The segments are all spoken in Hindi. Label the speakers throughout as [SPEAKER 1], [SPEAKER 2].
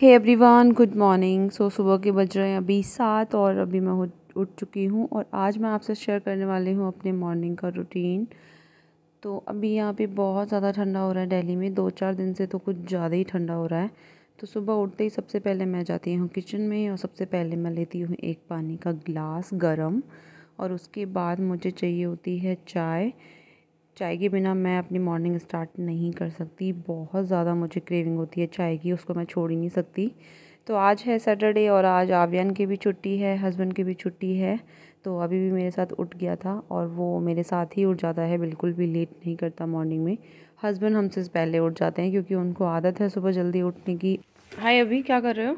[SPEAKER 1] हे एवरीवन गुड मॉर्निंग सो सुबह के बज रहे हैं अभी सात और अभी मैं उठ चुकी हूँ और आज मैं आपसे शेयर करने वाली हूँ अपने मॉर्निंग का रूटीन तो अभी यहाँ पे बहुत ज़्यादा ठंडा हो रहा है दिल्ली में दो चार दिन से तो कुछ ज़्यादा ही ठंडा हो रहा है तो सुबह उठते ही सबसे पहले मैं जाती हूँ किचन में और सबसे पहले मैं लेती हूँ एक पानी का गिलास गर्म और उसके बाद मुझे चाहिए होती है चाय चाय के बिना मैं अपनी मॉर्निंग स्टार्ट नहीं कर सकती बहुत ज़्यादा मुझे क्रेविंग होती है चाय की उसको मैं छोड़ ही नहीं सकती तो आज है सैटरडे और आज आवियन की भी छुट्टी है हस्बैंड की भी छुट्टी है तो अभी भी मेरे साथ उठ गया था और वो मेरे साथ ही उठ जाता है बिल्कुल भी लेट नहीं करता मॉर्निंग में हस्बैंड हमसे पहले उठ जाते हैं क्योंकि उनको आदत है सुबह जल्दी उठने की हाय अभी क्या कर रहे हो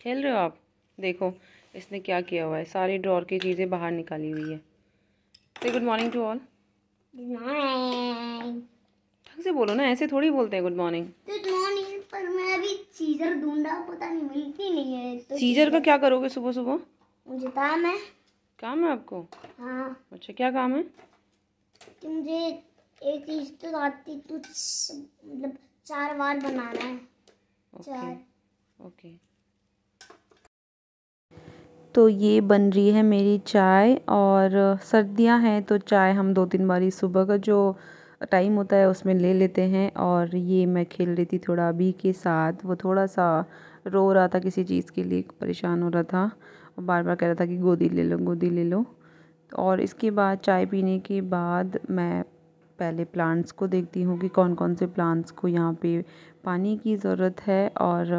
[SPEAKER 1] खेल रहे हो आप देखो इसने क्या किया हुआ है सारी ड्रॉर की चीज़ें बाहर निकाली हुई है good morning to all good ढंग से बोलो ना ऐसे थोड़ी बोलते हैं गुड मॉर्निंग गुड मॉर्निंग पर मैं अभी चीजर ढूंढा पता नहीं मिलती नहीं है तो चीजर का क्या करोगे सुबह सुबह मुझे काम है काम है आपको हाँ अच्छा क्या काम है कि मुझे एक चीज तो आती तो मतलब चार बार बनाना है ओके चार ओके तो ये बन रही है मेरी चाय और सर्दियां हैं तो चाय हम दो तीन बारी सुबह का जो टाइम होता है उसमें ले लेते हैं और ये मैं खेल रही थी थोड़ा अभी के साथ वो थोड़ा सा रो रहा था किसी चीज़ के लिए परेशान हो रहा था और बार बार कह रहा था कि गोदी ले लो गोदी ले लो और इसके बाद चाय पीने के बाद मैं पहले प्लांट्स को देखती हूँ कि कौन कौन से प्लांट्स को यहाँ पे पानी की ज़रूरत है और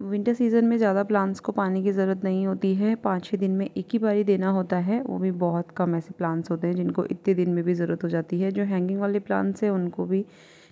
[SPEAKER 1] विंटर सीज़न में ज़्यादा प्लांट्स को पानी की ज़रूरत नहीं होती है पाँच छः दिन में एक ही बारी देना होता है वो भी बहुत कम ऐसे प्लांट्स होते हैं जिनको इतने दिन में भी ज़रूरत हो जाती है जो हैंगिंग वाले प्लांट्स हैं उनको भी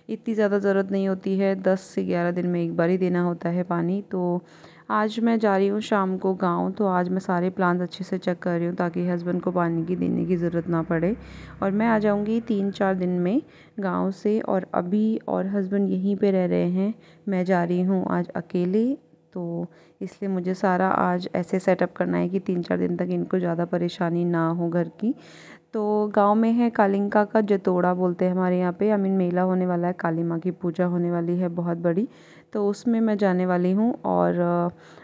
[SPEAKER 1] इतनी ज़्यादा ज़रूरत नहीं होती है दस से ग्यारह दिन में एक बार ही देना होता है पानी तो आज मैं जा रही हूँ शाम को गाँव तो आज मैं सारे प्लांट्स अच्छे से चेक कर रही हूँ ताकि हस्बैंड को पानी की देने की ज़रूरत ना पड़े और मैं आ जाऊँगी तीन चार दिन में गांव से और अभी और हस्बैंड यहीं पे रह रहे हैं मैं जा रही हूँ आज अकेले तो इसलिए मुझे सारा आज ऐसे सेटअप करना है कि तीन चार दिन तक इनको ज़्यादा परेशानी ना हो घर की तो गांव में है कालिंका का जतोड़ा बोलते हैं हमारे यहाँ पे आई मीन मेला होने वाला है काली माँ की पूजा होने वाली है बहुत बड़ी तो उसमें मैं जाने वाली हूँ और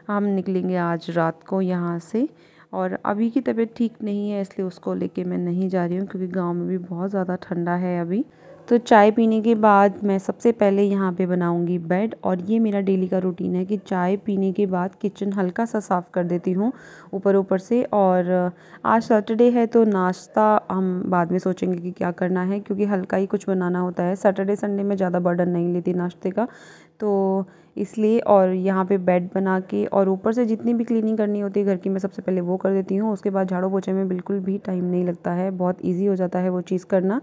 [SPEAKER 1] हम निकलेंगे आज रात को यहाँ से और अभी की तबीयत ठीक नहीं है इसलिए उसको लेके मैं नहीं जा रही हूँ क्योंकि गांव में भी बहुत ज़्यादा ठंडा है अभी तो चाय पीने के बाद मैं सबसे पहले यहाँ पे बनाऊँगी बेड और ये मेरा डेली का रूटीन है कि चाय पीने के बाद किचन हल्का सा साफ़ कर देती हूँ ऊपर ऊपर से और आज सैटरडे है तो नाश्ता हम बाद में सोचेंगे कि क्या करना है क्योंकि हल्का ही कुछ बनाना होता है सैटरडे संडे में ज़्यादा बर्डन नहीं लेती नाश्ते का तो इसलिए और यहाँ पे बेड बना के और ऊपर से जितनी भी क्लीनिंग करनी होती है घर की मैं सबसे पहले वो कर देती हूँ उसके बाद झाड़ू पोछे में बिल्कुल भी टाइम नहीं लगता है बहुत ईजी हो जाता है वो चीज़ करना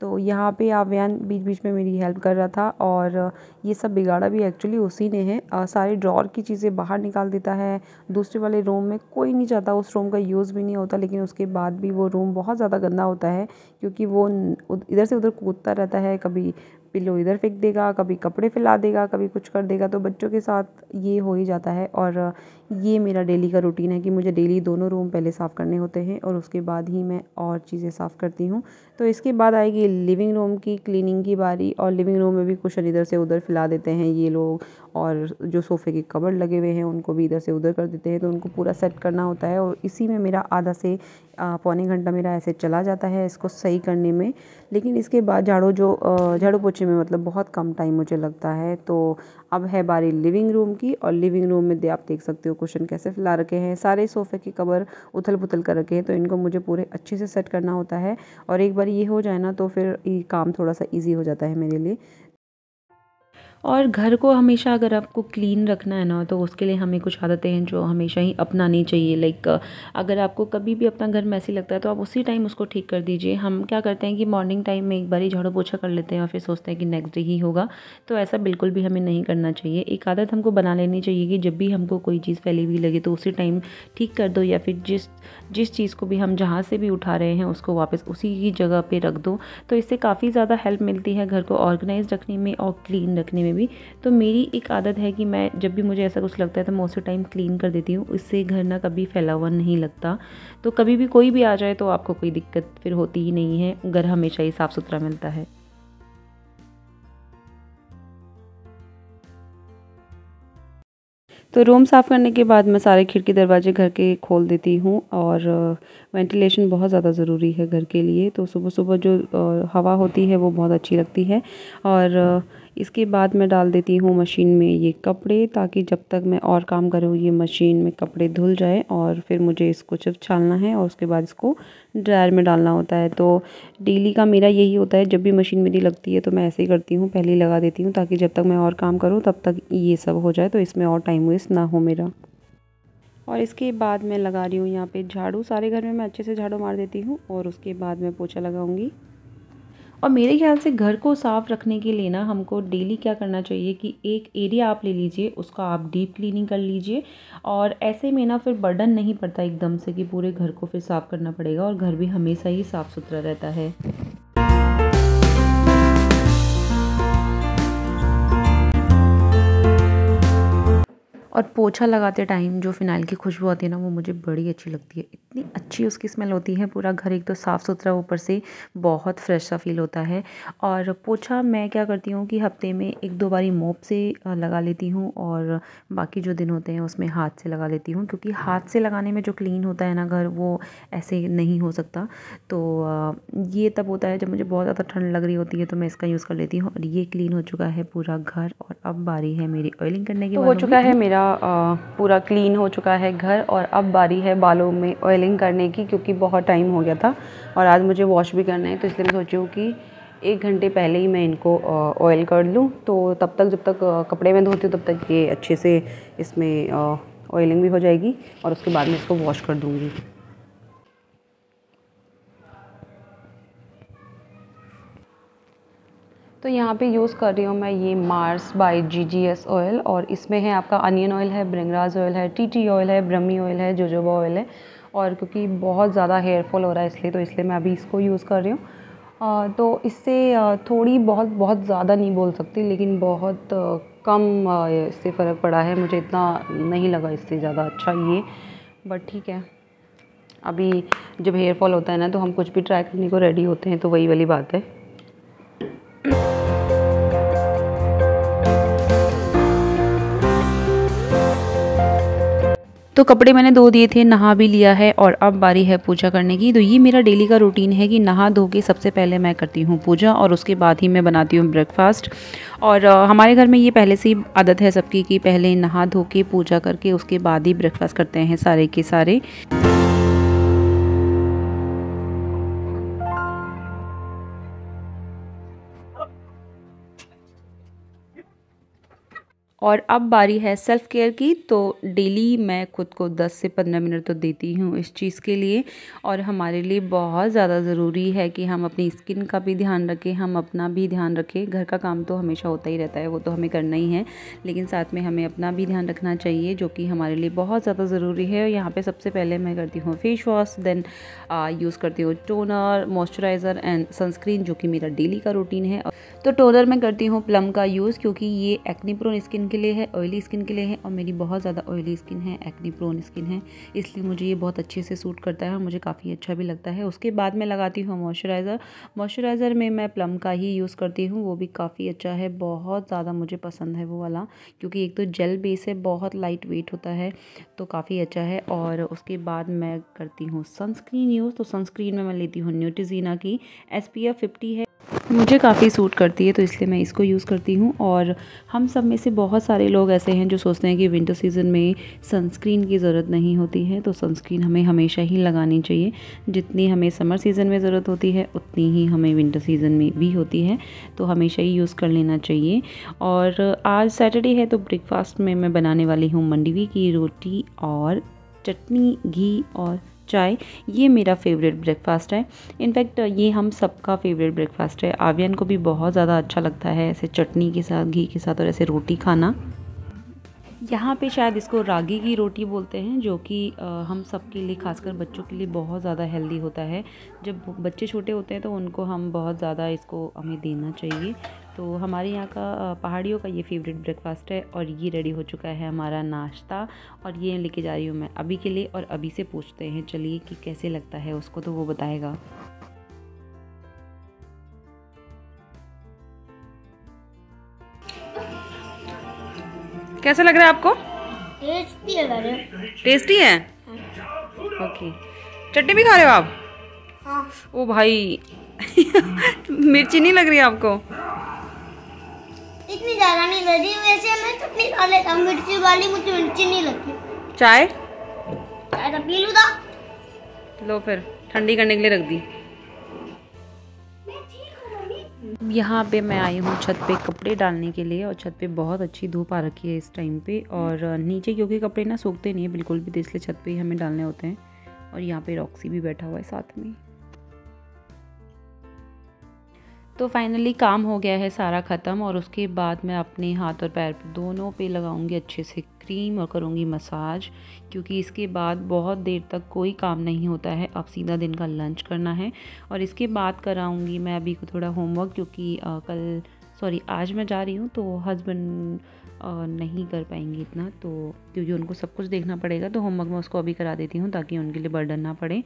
[SPEAKER 1] तो यहाँ पे आर्यन बीच बीच में मेरी हेल्प कर रहा था और ये सब बिगाड़ा भी एक्चुअली उसी ने है सारे ड्रॉर की चीज़ें बाहर निकाल देता है दूसरे वाले रूम में कोई नहीं जाता उस रूम का यूज़ भी नहीं होता लेकिन उसके बाद भी वो रूम बहुत ज़्यादा गंदा होता है क्योंकि वो इधर से उधर कूदता रहता है कभी पिल्लो इधर फेंक देगा कभी कपड़े फैला देगा कभी कुछ कर देगा तो बच्चों के साथ ये हो ही जाता है और ये मेरा डेली का रूटीन है कि मुझे डेली दोनों रूम पहले साफ़ करने होते हैं और उसके बाद ही मैं और चीज़ें साफ़ करती हूँ तो इसके बाद आएगी लिविंग रूम की क्लीनिंग की बारी और लिविंग रूम में भी कुछ इधर से उधर फैला देते हैं ये लोग और जो सोफ़े के कवर लगे हुए हैं उनको भी इधर से उधर कर देते हैं तो उनको पूरा सेट करना होता है और इसी में मेरा आधा से पौने घंटा मेरा ऐसे चला जाता है इसको सही करने में लेकिन इसके बाद झाड़ू जो झाड़ू पोछे में मतलब बहुत कम टाइम मुझे लगता है तो अब है बारी लिविंग रूम की और लिविंग रूम में आप देख सकते हो कुशन कैसे फैला रखे हैं सारे सोफ़े के कवर उथल पुथल कर रखे हैं तो इनको मुझे पूरे अच्छे से सेट करना होता है और एक बार ये हो जाए ना तो फिर काम थोड़ा सा ईजी हो जाता है मेरे लिए और घर को हमेशा अगर आपको क्लीन रखना है ना तो उसके लिए हमें कुछ आदतें हैं जो हमेशा ही अपनानी चाहिए लाइक अगर आपको कभी भी अपना घर मैसी लगता है तो आप उसी टाइम उसको ठीक कर दीजिए हम क्या करते हैं कि मॉर्निंग टाइम में एक बार ही झाड़ू पोछा कर लेते हैं और फिर सोचते हैं कि नेक्स्ट डे ही होगा तो ऐसा बिल्कुल भी हमें नहीं करना चाहिए एक आदत हमको बना लेनी चाहिए कि जब भी हमको कोई चीज़ फैली हुई लगे तो उसी टाइम ठीक कर दो या फिर जिस जिस चीज़ को भी हम जहाँ से भी उठा रहे हैं उसको वापस उसी की जगह पर रख दो तो इससे काफ़ी ज़्यादा हेल्प मिलती है घर को ऑर्गेनाइज रखने में और क्लीन रखने में में भी तो मेरी एक आदत है कि मैं जब भी मुझे ऐसा कुछ लगता है तो मैं उसी टाइम क्लीन कर देती हूँ उससे घर ना कभी फैला हुआ नहीं लगता तो कभी भी कोई भी आ जाए तो आपको कोई दिक्कत फिर होती ही नहीं है घर हमेशा ही साफ़ सुथरा मिलता है तो रूम साफ़ करने के बाद मैं सारे खिड़की दरवाजे घर के खोल देती हूँ और वेंटिलेशन बहुत ज़्यादा ज़रूरी है घर के लिए तो सुबह सुबह जो हवा होती है वो बहुत अच्छी लगती है और इसके बाद मैं डाल देती हूँ मशीन में ये कपड़े ताकि जब तक मैं और काम करूँ ये मशीन में कपड़े धुल जाए और फिर मुझे इसको सिर्फ छालना है और उसके बाद इसको ड्रायर में डालना होता है तो डेली का मेरा यही होता है जब भी मशीन मेरी लगती है तो मैं ऐसे ही करती हूँ पहले ही लगा देती हूँ ताकि जब तक मैं और काम करूँ तब तक ये सब हो जाए तो इसमें और टाइम वेस्ट ना हो मेरा और इसके बाद मैं लगा रही हूँ यहाँ पे झाड़ू सारे घर में मैं अच्छे से झाड़ू मार देती हूँ और उसके बाद मैं पोछा लगाऊंगी और मेरे ख्याल से घर को साफ़ रखने के लिए ना हमको डेली क्या करना चाहिए कि एक एरिया आप ले लीजिए उसका आप डीप क्लीनिंग कर लीजिए और ऐसे में ना फिर बर्डन नहीं पड़ता एकदम से कि पूरे घर को फिर साफ़ करना पड़ेगा और घर भी हमेशा ही साफ़ सुथरा रहता है और पोछा लगाते टाइम जो फिनाइल की खुशबू आती है ना वो मुझे बड़ी अच्छी लगती है इतनी अच्छी उसकी स्मेल होती है पूरा घर एक तो साफ़ सुथरा ऊपर से बहुत फ्रेश सा फील होता है और पोछा मैं क्या करती हूँ कि हफ्ते में एक दो बारी मोप से लगा लेती हूँ और बाकी जो दिन होते हैं उसमें हाथ से लगा लेती हूँ क्योंकि हाथ से लगाने में जो क्लीन होता है ना घर वो ऐसे नहीं हो सकता तो ये तब होता है जब मुझे बहुत ज़्यादा ठंड लग रही होती है तो मैं इसका यूज़ कर लेती हूँ और ये क्लीन हो चुका है पूरा घर और अब बारी है मेरी ऑयलिंग करने की तो हो चुका है मेरा पूरा क्लीन हो चुका है घर और अब बारी है बालों में ऑयलिंग करने की क्योंकि बहुत टाइम हो गया था और आज मुझे वॉश भी करना है तो इसलिए मैं सोची हूँ कि एक घंटे पहले ही मैं इनको ऑयल कर लूँ तो तब तक जब तक कपड़े में धोती हूँ तब तक ये अच्छे से इसमें ऑयलिंग भी हो जाएगी और उसके बाद मैं इसको वॉश कर दूँगी तो यहाँ पे यूज़ कर रही हूँ मैं ये Mars by G G S oil और इसमें है आपका अनियन ऑयल है ब्रिंगराज ऑयल है टी टी ऑयल है ब्रह्मी ऑयल है जोजोबा ऑयल है और क्योंकि बहुत ज़्यादा हेयरफॉल हो रहा है इसलिए तो इसलिए मैं अभी इसको यूज़ कर रही हूँ तो इससे थोड़ी बहुत बहुत ज़्यादा नहीं बोल सकती लेकिन बहुत कम इससे फ़र्क पड़ा है मुझे इतना नहीं लगा इससे ज़्यादा अच्छा ये बट ठीक है अभी जब हेयरफॉल होता है ना तो हम कुछ भी ट्राई करने को रेडी होते हैं तो वही वाली बात है तो कपड़े मैंने धो दिए थे नहा भी लिया है और अब बारी है पूजा करने की तो ये मेरा डेली का रूटीन है कि नहा धो के सबसे पहले मैं करती हूँ पूजा और उसके बाद ही मैं बनाती हूँ ब्रेकफास्ट और हमारे घर में ये पहले से ही आदत है सबकी कि पहले नहा धो के पूजा करके उसके बाद ही ब्रेकफास्ट करते हैं सारे के सारे और अब बारी है सेल्फ़ केयर की तो डेली मैं खुद को 10 से 15 मिनट तो देती हूँ इस चीज़ के लिए और हमारे लिए बहुत ज़्यादा ज़रूरी है कि हम अपनी स्किन का भी ध्यान रखें हम अपना भी ध्यान रखें घर का काम तो हमेशा होता ही रहता है वो तो हमें करना ही है लेकिन साथ में हमें अपना भी ध्यान रखना चाहिए जो कि हमारे लिए बहुत ज़्यादा ज़रूरी है यहाँ पर सबसे पहले मैं करती हूँ फेस वॉश देन यूज़ करती हूँ टोनर मॉइस्चराइज़र एंड सनस्क्रीन जो कि मेरा डेली का रूटीन है तो टोनर मैं करती हूँ प्लम का यूज़ क्योंकि ये एक्नीप्रोन स्किन के लिए है ऑयली स्किन के लिए है और मेरी बहुत ज़्यादा ऑयली स्किन है एक्नी प्रोन स्किन है इसलिए मुझे ये बहुत अच्छे से सूट करता है और मुझे काफ़ी अच्छा भी लगता है उसके बाद मैं लगाती हूँ मॉइस्चराइज़र मॉइस्चराइज़र में मैं प्लम का ही यूज़ करती हूँ वो भी काफ़ी अच्छा है बहुत ज़्यादा मुझे पसंद है वो वाला क्योंकि एक तो जेल बेस है बहुत लाइट वेट होता है तो काफ़ी अच्छा है और उसके बाद मैं करती हूँ सनस्क्रीन यूज़ तो सनस्क्रीन में मैं लेती हूँ न्यूटिजीना की एस पी एफ फिफ्टी है मुझे काफ़ी सूट करती है तो इसलिए मैं इसको यूज़ करती हूँ और हम सब में से बहुत सारे लोग ऐसे हैं जो सोचते हैं कि विंटर सीज़न में सनस्क्रीन की ज़रूरत नहीं होती है तो सनस्क्रीन हमें हमेशा ही लगानी चाहिए जितनी हमें समर सीज़न में ज़रूरत होती है उतनी ही हमें विंटर सीज़न में भी होती है तो हमेशा ही यूज़ कर लेना चाहिए और आज सैटरडे है तो ब्रेकफास्ट में मैं बनाने वाली हूँ मंडवी की रोटी और चटनी घी और चाय ये मेरा फेवरेट ब्रेकफास्ट है इनफैक्ट ये हम सबका फेवरेट ब्रेकफास्ट है आवियन को भी बहुत ज़्यादा अच्छा लगता है ऐसे चटनी के साथ घी के साथ और ऐसे रोटी खाना यहाँ पे शायद इसको रागी की रोटी बोलते हैं जो कि हम सब के लिए खासकर बच्चों के लिए बहुत ज़्यादा हेल्दी होता है जब बच्चे छोटे होते हैं तो उनको हम बहुत ज़्यादा इसको हमें देना चाहिए तो हमारे यहाँ का पहाड़ियों का ये फेवरेट ब्रेकफास्ट है और ये रेडी हो चुका है हमारा नाश्ता और ये लेके जा रही हूँ मैं अभी के लिए और अभी से पूछते हैं चलिए कि कैसे लगता है उसको तो वो बताएगा कैसा लग रहा है आपको टेस्टी है टेस्टी है ओके हाँ। चटनी भी खा रहे हो आप हाँ। ओ भाई मिर्ची नहीं लग रही है आपको ज़्यादा नहीं लगी वैसे मैं तो अपनी दाल मिर्ची वाली मुझे मिर्ची नहीं लगती चाय चाय तो पी लूँ तो। लो फिर ठंडी करने के लिए रख दी यहाँ पे मैं आई हूँ छत पे कपड़े डालने के लिए और छत पे बहुत अच्छी धूप आ रखी है इस टाइम पे और नीचे क्योंकि कपड़े ना सूखते नहीं है बिल्कुल भी तो इसलिए छत पे ही हमें डालने होते हैं और यहाँ पे रॉक्सी भी बैठा हुआ है साथ में तो फाइनली काम हो गया है सारा ख़त्म और उसके बाद मैं अपने हाथ और पैर पर दोनों पे लगाऊंगी अच्छे से क्रीम और करूंगी मसाज क्योंकि इसके बाद बहुत देर तक कोई काम नहीं होता है अब सीधा दिन का लंच करना है और इसके बाद कराऊंगी मैं अभी को थोड़ा होमवर्क क्योंकि आ, कल सॉरी आज मैं जा रही हूँ तो हस्बैंड नहीं कर पाएंगी इतना तो क्योंकि उनको सब कुछ देखना पड़ेगा तो होमवर्क मैं उसको अभी करा देती हूँ ताकि उनके लिए बर्डन ना पड़े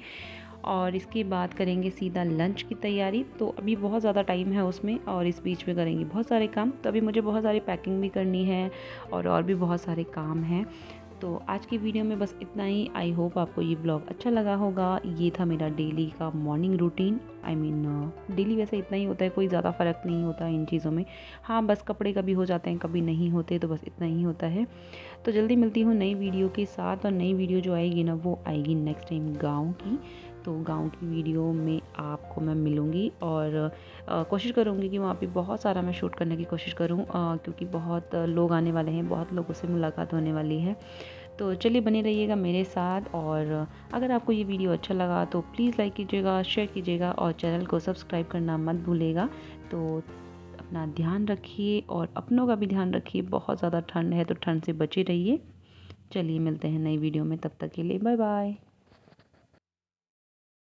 [SPEAKER 1] और इसके बाद करेंगे सीधा लंच की तैयारी तो अभी बहुत ज़्यादा टाइम है उसमें और इस बीच में करेंगे बहुत सारे काम तो अभी मुझे बहुत सारी पैकिंग भी करनी है और और भी बहुत सारे काम हैं तो आज की वीडियो में बस इतना ही आई होप आपको ये ब्लॉग अच्छा लगा होगा ये था मेरा डेली का morning routine I mean daily वैसे इतना ही होता है कोई ज़्यादा फ़र्क नहीं होता इन चीज़ों में हाँ बस कपड़े कभी हो जाते हैं कभी नहीं होते तो बस इतना ही होता है तो जल्दी मिलती हूँ नई वीडियो के साथ और नई वीडियो जो आएगी ना वो आएगी नेक्स्ट टाइम गाँव की तो गांव की वीडियो में आपको मैं मिलूँगी और कोशिश करूँगी कि वहाँ पे बहुत सारा मैं शूट करने की कोशिश करूँ क्योंकि बहुत लोग आने वाले हैं बहुत लोगों से मुलाकात होने वाली है तो चलिए बने रहिएगा मेरे साथ और अगर आपको ये वीडियो अच्छा लगा तो प्लीज़ लाइक कीजिएगा शेयर कीजिएगा और चैनल को सब्सक्राइब करना मत भूलेगा तो अपना ध्यान रखिए और अपनों का भी ध्यान रखिए बहुत ज़्यादा ठंड है तो ठंड से बचे रहिए चलिए मिलते हैं नई वीडियो में तब तक के लिए बाय बाय